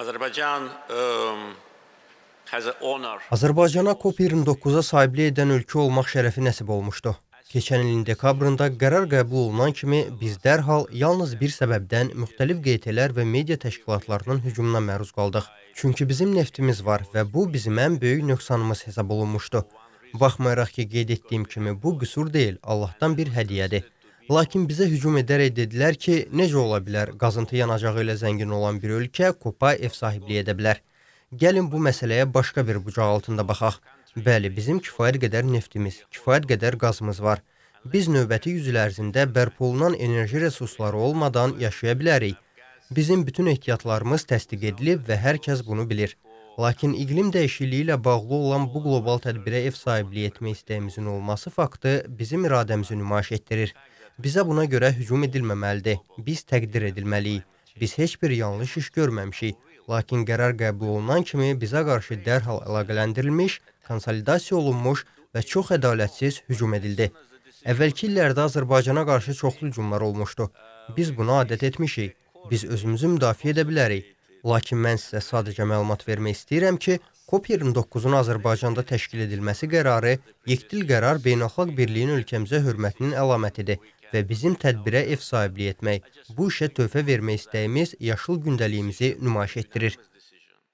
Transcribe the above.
Azərbaycan um, Azərbaycana COP29-a sahibliyə edən ölkə olmaq şərəfi nəsib olmuşdu. Keçən ilin dekabrında qərar qəbul olunan kimi biz dərhal yalnız bir səbəbdən müxtəlif QT-lər və media təşkilatlarının hücumuna məruz qaldıq. Çünki bizim neftimiz var və bu bizim ən böyük nöqsanımız hesab olunmuşdu. Baxmayaraq ki, qeyd etdiyim kimi bu qüsur deyil, Allahdan bir hədiyyədir. Lakin bizə hücum edərək dedilər ki, necə ola bilər qazıntı yanacağı ilə zəngin olan bir ölkə Kopa ev sahibliyi edə bilər. Gəlin bu məsələyə başqa bir bucaq altında baxaq. Bəli, bizim kifayət qədər neftimiz, kifayət qədər qazımız var. Biz növbəti yüz il ərzində bərpa olunan enerji resursları olmadan yaşaya bilərik. Bizim bütün ehtiyatlarımız təsdiq edilib və hər kəs bunu bilir. Lakin iqlim dəyişikliyi ilə bağlı olan bu qlobal tədbirə ev sahibliyi etmək istəyimizin olması faktı bizim iradəmizi nümayiş etdirir. Bizə buna görə hücum edilməməlidir. Biz təqdir edilməliyik. Biz heç bir yanlış iş görməmişik. Lakin qərar qəbul olunan kimi bizə qarşı dərhal əlaqələndirilmiş, konsolidasiya olunmuş və çox ədalətsiz hücum edildi. Əvvəlki illərdə Azərbaycana qarşı çoxlu hücumlar olmuşdu. Biz buna adət etmişik. Biz özümüzü müdafiə edə bilərik. Lakin mən sizə sadəcə məlumat vermək istəyirəm ki, COP29-un Azərbaycanda təşkil edilməsi qərarı yekdil qərar beynəlxalq birliyin ölkəmizə hörmətinin əlamətidir və bizim tədbirə ev sahibliyi etmək, bu işə töhfə vermək istəyimiz yaşıl gündəliyimizi nümayiş etdirir.